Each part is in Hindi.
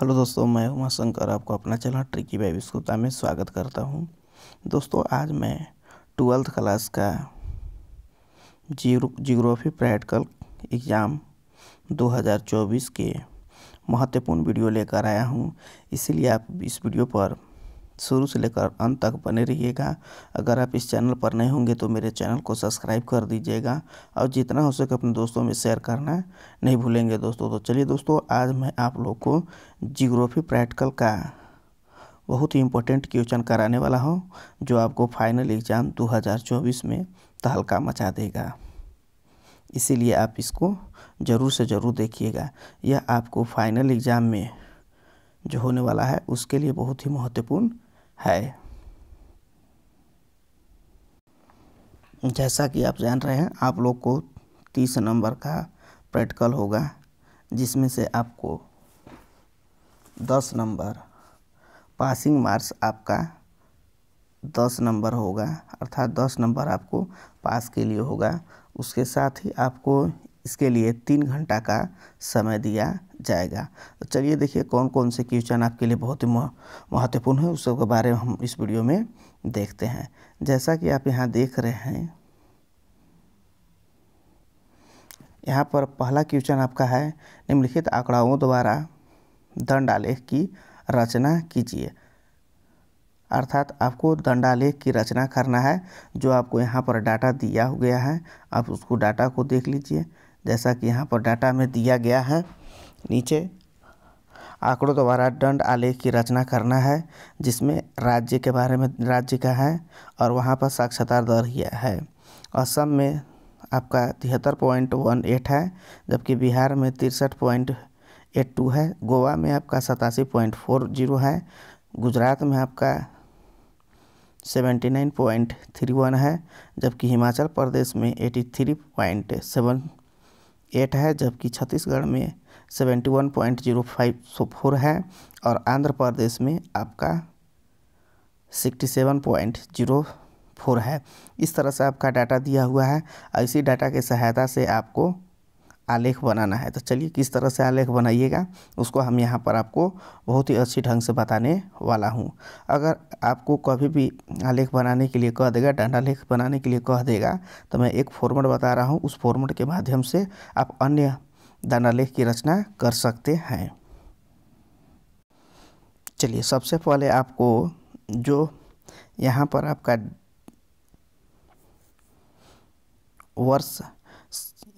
हेलो दोस्तों मैं उमा शंकर आपको अपना चैनल ट्रिकी बाई विस्कुता में स्वागत करता हूं दोस्तों आज मैं ट्वेल्थ क्लास का जियोग्राफी प्रैक्टिकल एग्ज़ाम 2024 के महत्वपूर्ण वीडियो लेकर आया हूं इसलिए आप इस वीडियो पर शुरू से लेकर अंत तक बने रहिएगा अगर आप इस चैनल पर नए होंगे तो मेरे चैनल को सब्सक्राइब कर दीजिएगा और जितना हो सके अपने दोस्तों में शेयर करना नहीं भूलेंगे दोस्तों तो चलिए दोस्तों आज मैं आप लोग को जियोग्राफी प्रैक्टिकल का बहुत ही इम्पोर्टेंट क्वेश्चन कराने वाला हूँ जो आपको फाइनल एग्ज़ाम चौबीस में तहलका मचा देगा इसीलिए आप इसको ज़रूर से ज़रूर देखिएगा यह आपको फाइनल एग्ज़ाम में जो होने वाला है उसके लिए बहुत ही महत्वपूर्ण है जैसा कि आप जान रहे हैं आप लोग को तीस नंबर का प्रैक्टिकल होगा जिसमें से आपको दस नंबर पासिंग मार्क्स आपका दस नंबर होगा अर्थात दस नंबर आपको पास के लिए होगा उसके साथ ही आपको इसके लिए तीन घंटा का समय दिया जाएगा तो चलिए देखिए कौन कौन से क्वेश्चन आपके लिए बहुत ही महत्वपूर्ण है उस सब के बारे में हम इस वीडियो में देखते हैं जैसा कि आप यहाँ देख रहे हैं यहाँ पर पहला क्वेश्चन आपका है निम्नलिखित आंकड़ाओं द्वारा दंडालेख की रचना कीजिए अर्थात आपको दंडालेख की रचना करना है जो आपको यहाँ पर डाटा दिया हो गया है आप उसको डाटा को देख लीजिए जैसा कि यहाँ पर डाटा में दिया गया है नीचे आंकड़ों द्वारा दंड आलेख की रचना करना है जिसमें राज्य के बारे में राज्य का है और वहाँ पर साक्षरता दर है असम में आपका तिहत्तर पॉइंट वन एट है जबकि बिहार में तिरसठ पॉइंट एट टू है गोवा में आपका सतासी पॉइंट फोर जीरो है गुजरात में आपका seventy nine point three one है जबकि हिमाचल प्रदेश में eighty three point seven eight है जबकि छत्तीसगढ़ में seventy one point zero five सो फोर है और आंध्र प्रदेश में आपका sixty seven point zero four है इस तरह से आपका डाटा दिया हुआ है और इसी डाटा की सहायता से आपको आलेख बनाना है तो चलिए किस तरह से आलेख बनाइएगा उसको हम यहाँ पर आपको बहुत ही अच्छी ढंग से बताने वाला हूँ अगर आपको कभी भी आलेख बनाने के लिए कह देगा डांडा लेख बनाने के लिए कह देगा तो मैं एक फॉर्मेट बता रहा हूँ उस फॉर्मेट के माध्यम से आप अन्य डांडा लेख की रचना कर सकते हैं चलिए सबसे पहले आपको जो यहाँ पर आपका वर्ष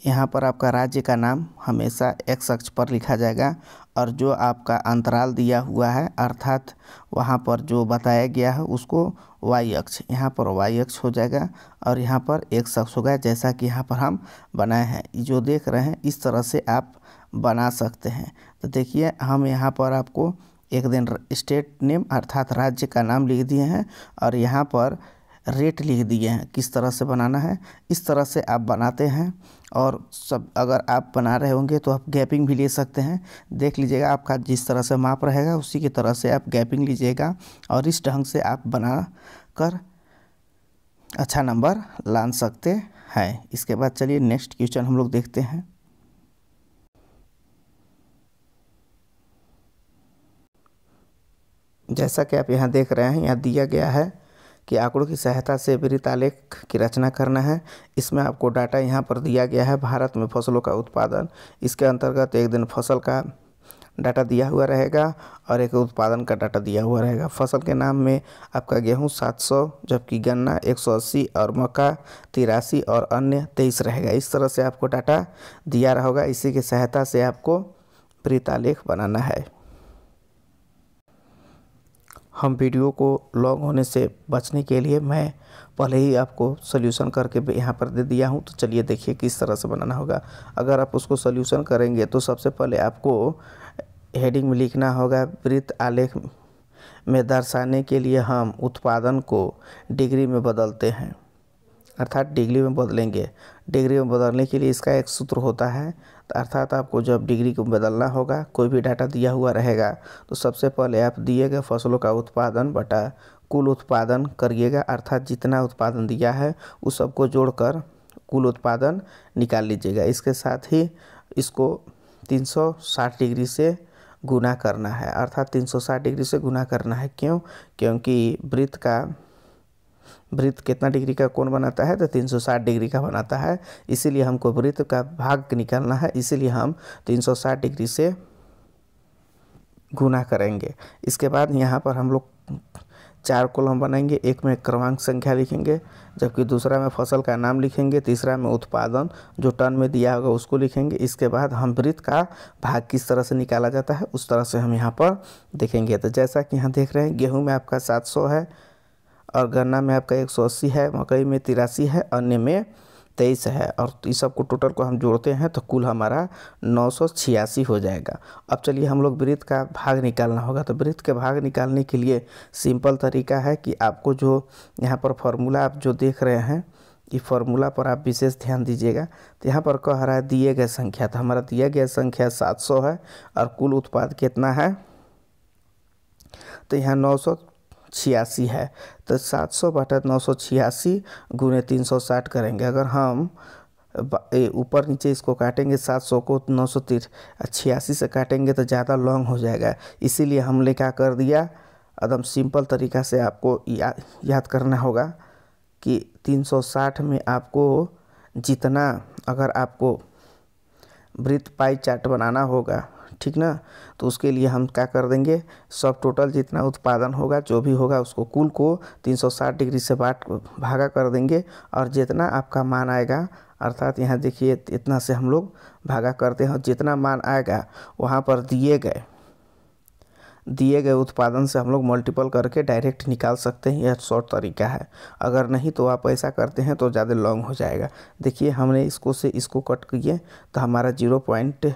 यहाँ पर आपका राज्य का नाम हमेशा एक्स अक्ष पर लिखा जाएगा और जो आपका अंतराल दिया हुआ है अर्थात वहाँ पर जो बताया गया है उसको वाई अक्ष यहाँ पर वाई अक्ष हो जाएगा और यहाँ पर एक अक्ष होगा जैसा कि यहाँ पर हम बनाए हैं जो देख रहे हैं इस तरह से आप बना सकते हैं तो देखिए हम यहाँ पर आपको एक दिन स्टेट नेम अर्थात राज्य का नाम लिख दिए हैं और यहाँ पर रेट लिख दिए हैं किस तरह से बनाना है इस तरह से आप बनाते हैं और सब अगर आप बना रहे होंगे तो आप गैपिंग भी ले सकते हैं देख लीजिएगा आपका जिस तरह से माप रहेगा उसी की तरह से आप गैपिंग लीजिएगा और इस ढंग से आप बना कर अच्छा नंबर ला सकते हैं इसके बाद चलिए नेक्स्ट क्वेश्चन हम लोग देखते हैं जैसा कि आप यहाँ देख रहे हैं यहाँ दिया गया है कि आंकड़ों की सहायता से आलेख की रचना करना है इसमें आपको डाटा यहाँ पर दिया गया है भारत में फसलों का उत्पादन इसके अंतर्गत एक दिन फसल का डाटा दिया हुआ रहेगा और एक उत्पादन का डाटा दिया हुआ रहेगा फसल के नाम में आपका गेहूं 700 जबकि गन्ना 180 और मक्का तिरासी और अन्य 23 रहेगा इस तरह से आपको डाटा दिया रहेगा इसी की सहायता से आपको प्रीतालेख बनाना है हम वीडियो को लॉन्ग होने से बचने के लिए मैं पहले ही आपको सोल्यूशन करके यहाँ पर दे दिया हूँ तो चलिए देखिए किस तरह से बनाना होगा अगर आप उसको सोल्यूशन करेंगे तो सबसे पहले आपको हेडिंग में लिखना होगा वृत्त आलेख में दर्शाने के लिए हम उत्पादन को डिग्री में बदलते हैं अर्थात डिग्री में बदलेंगे डिग्री में बदलने के लिए इसका एक सूत्र होता है अर्थात आपको जब डिग्री को बदलना होगा कोई भी डाटा दिया हुआ रहेगा तो सबसे पहले आप दिए गए फसलों का उत्पादन बटा कुल उत्पादन करिएगा अर्थात जितना उत्पादन दिया है उस सबको जोड़कर कुल उत्पादन निकाल लीजिएगा इसके साथ ही इसको 360 डिग्री से गुना करना है अर्थात 360 डिग्री से गुना करना है क्यों क्योंकि वृत्त का वृत्त कितना डिग्री का कोण बनाता है तो 360 डिग्री का बनाता है इसीलिए हमको वृत्त का भाग निकालना है इसीलिए हम 360 डिग्री से गुना करेंगे इसके बाद यहाँ पर हम लोग चार कॉलम बनाएंगे एक में क्रमांक संख्या लिखेंगे जबकि दूसरा में फसल का नाम लिखेंगे तीसरा में उत्पादन जो टन में दिया होगा उसको लिखेंगे इसके बाद हम वृत्त का भाग किस तरह से निकाला जाता है उस तरह से हम यहाँ पर देखेंगे तो जैसा कि यहाँ देख रहे हैं गेहूँ में आपका 700 है और गन्ना में आपका एक सौ अस्सी है मकई में तिरासी है अन्य में तेईस है और इस सब को टोटल को हम जोड़ते हैं तो कुल हमारा नौ सौ छियासी हो जाएगा अब चलिए हम लोग वृत्त का भाग निकालना होगा तो वृत्त के भाग निकालने के लिए सिंपल तरीका है कि आपको जो यहाँ पर फॉर्मूला आप जो देख रहे हैं ये फॉर्मूला पर आप विशेष ध्यान दीजिएगा तो यहाँ पर कह रहा है दिए गए संख्या तो हमारा दिया गया संख्या सात सौ है और कुल उत्पाद कितना है तो यहाँ नौ सौ छियासी है तो सात सौ बटा नौ सौ छियासी गुने तीन सौ साठ करेंगे अगर हम ऊपर नीचे इसको काटेंगे सात सौ को तो नौ सौ तीस छियासी से काटेंगे तो ज़्यादा लॉन्ग हो जाएगा इसीलिए हमने क्या कर दिया एकदम सिंपल तरीका से आपको या, याद करना होगा कि 360 में आपको जितना अगर आपको वृत्त पाई चार्ट बनाना होगा ठीक ना तो उसके लिए हम क्या कर देंगे सब टोटल जितना उत्पादन होगा जो भी होगा उसको कुल को 360 डिग्री से बाट भागा कर देंगे और जितना आपका मान आएगा अर्थात यहाँ देखिए इतना से हम लोग भागा करते हैं जितना मान आएगा वहाँ पर दिए गए दिए गए उत्पादन से हम लोग मल्टीपल करके डायरेक्ट निकाल सकते हैं यह शॉर्ट तरीका है अगर नहीं तो आप ऐसा करते हैं तो ज़्यादा लॉन्ग हो जाएगा देखिए हमने इसको से इसको कट किए तो हमारा zero point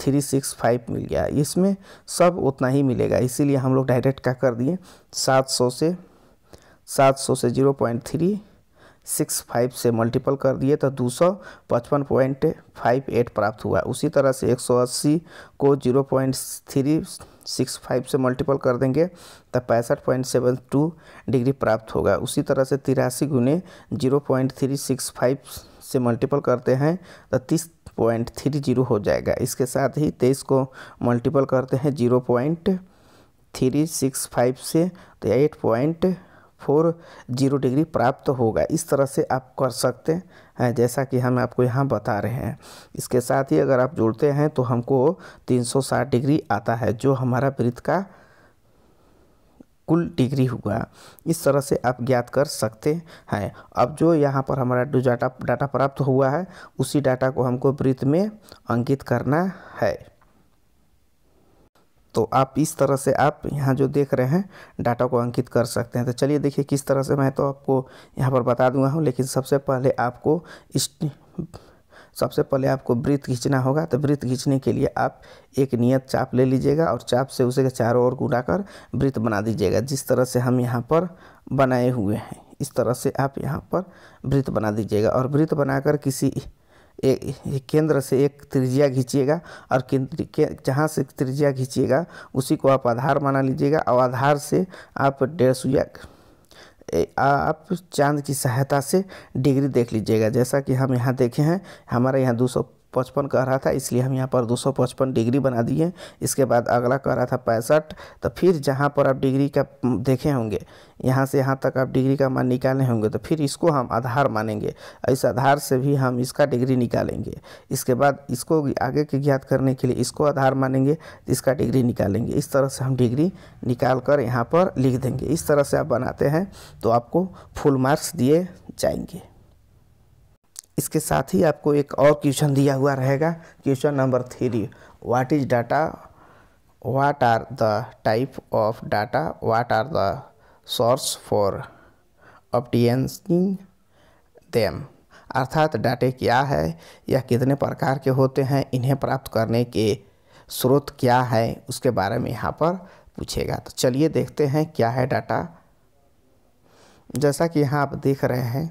three six five मिल गया इसमें सब उतना ही मिलेगा इसीलिए हम लोग डायरेक्ट क्या कर दिए सात सौ से सात सौ से zero point three six five से मल्टीपल कर दिए तो दो सौ पचपन पॉइंट फाइव एट प्राप्त हुआ उसी तरह से एक सौ अस्सी को zero point three six five से मल्टीपल कर देंगे तो पैंसठ पॉइंट सेवन टू डिग्री प्राप्त होगा उसी तरह से तिरासी गुने zero point three six five से मल्टीपल करते हैं तो तीस पॉइंट थ्री जीरो हो जाएगा इसके साथ ही तेईस को मल्टीपल करते हैं zero point three six five से तो eight point four zero degree प्राप्त होगा इस तरह से आप कर सकते हैं जैसा कि हम आपको यहाँ बता रहे हैं इसके साथ ही अगर आप जोड़ते हैं तो हमको साठ डिग्री आता है जो हमारा वृत्त का कुल डिग्री हुआ इस तरह से आप ज्ञात कर सकते हैं अब जो यहाँ पर हमारा जो डाटा डाटा प्राप्त हुआ है उसी डाटा को हमको वृत्त में अंकित करना है तो आप इस तरह से आप यहाँ जो देख रहे हैं डाटा को अंकित कर सकते हैं तो चलिए देखिए किस तरह से मैं तो आपको यहाँ पर बता दूंगा हूँ लेकिन सबसे पहले आपको इस सबसे पहले आपको वृत्त खींचना होगा तो वृत्त खींचने के लिए आप एक नियत चाप ले लीजिएगा और चाप से उसे चारों ओर कर वृत्त बना दीजिएगा जिस तरह से हम यहाँ पर बनाए हुए हैं इस तरह से आप यहाँ पर वृत्त बना दीजिएगा और वृत्त बनाकर किसी एक केंद्र से एक त्रिज्या खींचिएगा और के, जहाँ से त्रिज्या खींचिएगा उसी को आप आधार बना लीजिएगा और आधार से आप डेढ़ आप चाँद की सहायता से डिग्री देख लीजिएगा जैसा कि हम यहाँ देखे हैं हमारे यहाँ दो सौ पचपन कह रहा था इसलिए हम यहाँ पर दो सौ पचपन डिग्री बना दिए इसके बाद अगला कह रहा था पैंसठ तो फिर जहाँ पर आप डिग्री का देखे होंगे यहाँ से यहाँ तक आप डिग्री का मान निकाले होंगे तो फिर इसको हम आधार मानेंगे इस आधार से भी हम इसका डिग्री निकालेंगे इसके बाद इसको आगे के ज्ञात करने के लिए इसको आधार मानेंगे इसका डिग्री निकालेंगे इस तरह से हम डिग्री निकाल कर यहाँ पर लिख देंगे इस तरह से आप बनाते हैं तो आपको फुल मार्क्स दिए जाएंगे इसके साथ ही आपको एक और क्वेश्चन दिया हुआ रहेगा question number three what is data what are the type of data what are the source for obtaining them अर्थात डाटे क्या है या कितने प्रकार के होते हैं इन्हें प्राप्त करने के स्रोत क्या है उसके बारे में यहाँ पर पूछेगा तो चलिए देखते हैं क्या है डाटा जैसा कि यहाँ आप देख रहे हैं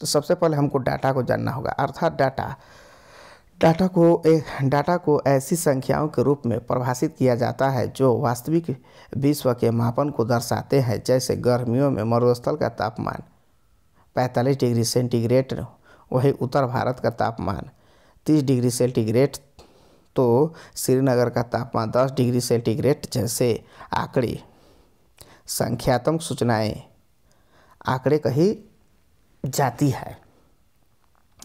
तो सबसे पहले हमको डाटा को जानना होगा अर्थात डाटा डाटा को एक डाटा को ऐसी संख्याओं के रूप में परिभाषित किया जाता है जो वास्तविक विश्व के मापन को दर्शाते हैं जैसे गर्मियों में मरुस्थल का तापमान 45 डिग्री सेंटीग्रेड वही उत्तर भारत का तापमान 30 डिग्री सेंटीग्रेड तो श्रीनगर का तापमान 10 डिग्री सेंटीग्रेड जैसे आंकड़े संख्यात्मक सूचनाएं आंकड़े कहीं जाती है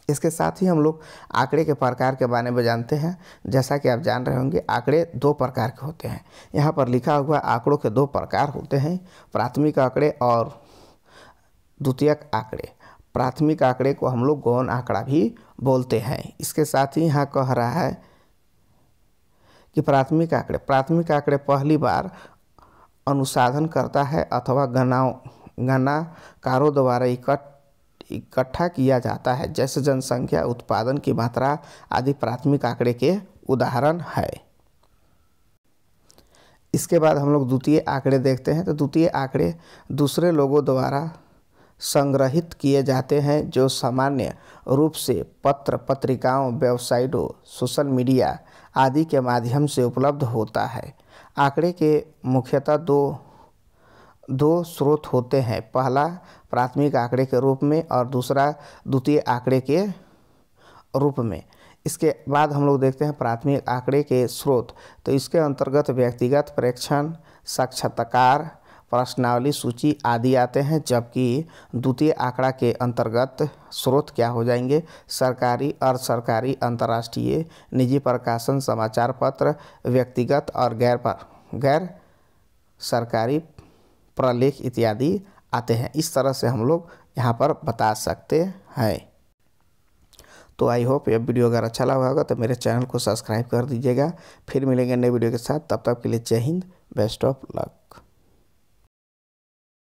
इसके साथ ही हम लोग आंकड़े के प्रकार के बारे में जानते हैं जैसा कि आप जान रहे होंगे आंकड़े दो प्रकार के होते हैं यहाँ पर लिखा हुआ आंकड़ों के दो प्रकार होते हैं प्राथमिक आंकड़े और द्वितीयक आंकड़े प्राथमिक आंकड़े को हम लोग गौन आंकड़ा भी बोलते हैं इसके साथ ही यहाँ कह रहा है कि प्राथमिक आंकड़े प्राथमिक आंकड़े पहली बार अनुसाधन करता है अथवा गणाओं गणाकारों द्वारा इकट्ठ इकट्ठा किया जाता है जैसे जनसंख्या उत्पादन की मात्रा आदि प्राथमिक आंकड़े के उदाहरण है इसके बाद हम लोग द्वितीय आंकड़े देखते हैं तो द्वितीय आंकड़े दूसरे लोगों द्वारा संग्रहित किए जाते हैं जो सामान्य रूप से पत्र पत्रिकाओं वेबसाइटों सोशल मीडिया आदि के माध्यम से उपलब्ध होता है आंकड़े के मुख्यतः दो दो स्रोत होते हैं पहला प्राथमिक आंकड़े के रूप में और दूसरा द्वितीय आंकड़े के रूप में इसके बाद हम लोग देखते हैं प्राथमिक आंकड़े के स्रोत तो इसके अंतर्गत व्यक्तिगत प्रेक्षण साक्षात्कार प्रश्नावली सूची आदि आते हैं जबकि द्वितीय आंकड़ा के अंतर्गत स्रोत क्या हो जाएंगे सरकारी और सरकारी अंतर्राष्ट्रीय निजी प्रकाशन समाचार पत्र व्यक्तिगत और गैर पर गैर सरकारी प्रलेख इत्यादि आते हैं इस तरह से हम लोग यहाँ पर बता सकते हैं तो आई होप ये वीडियो अगर अच्छा लगा होगा तो मेरे चैनल को सब्सक्राइब कर दीजिएगा फिर मिलेंगे नए वीडियो के साथ तब तक के लिए जय हिंद बेस्ट ऑफ लक